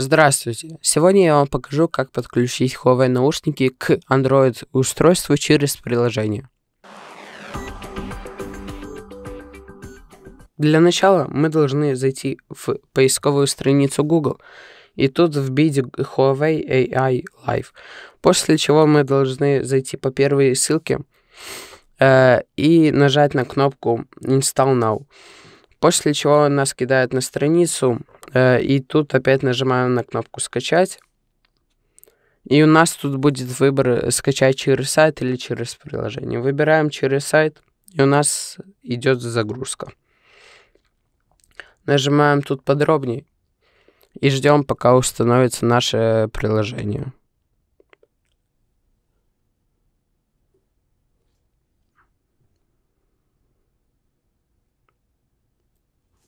Здравствуйте! Сегодня я вам покажу, как подключить Huawei наушники к Android устройству через приложение. Для начала мы должны зайти в поисковую страницу Google и тут вбить Huawei AI Live. После чего мы должны зайти по первой ссылке э, и нажать на кнопку Install Now. После чего нас кидает на страницу Э, и тут опять нажимаем на кнопку «Скачать». И у нас тут будет выбор э, «Скачать через сайт» или «Через приложение». Выбираем «Через сайт», и у нас идет загрузка. Нажимаем тут подробнее и ждем, пока установится наше приложение.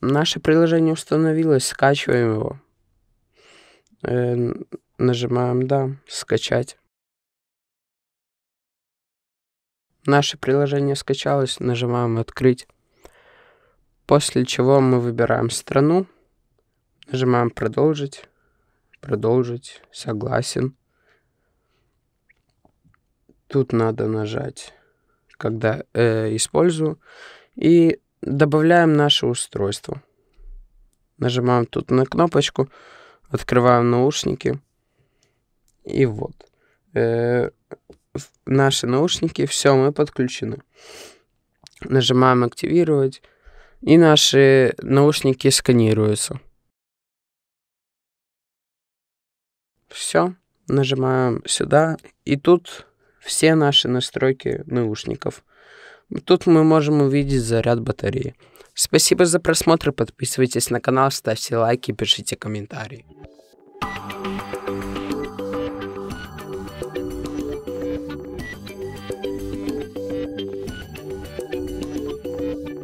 Наше приложение установилось, скачиваем его. Э, нажимаем «Да», «Скачать». Наше приложение скачалось, нажимаем «Открыть». После чего мы выбираем страну, нажимаем «Продолжить», «Продолжить», «Согласен». Тут надо нажать, когда э, «Использую». И Добавляем наше устройство. Нажимаем тут на кнопочку, открываем наушники. И вот. Э наши наушники, все, мы подключены. Нажимаем активировать. И наши наушники сканируются. Все. Нажимаем сюда. И тут все наши настройки наушников. Тут мы можем увидеть заряд батареи. Спасибо за просмотр, подписывайтесь на канал, ставьте лайки, пишите комментарии.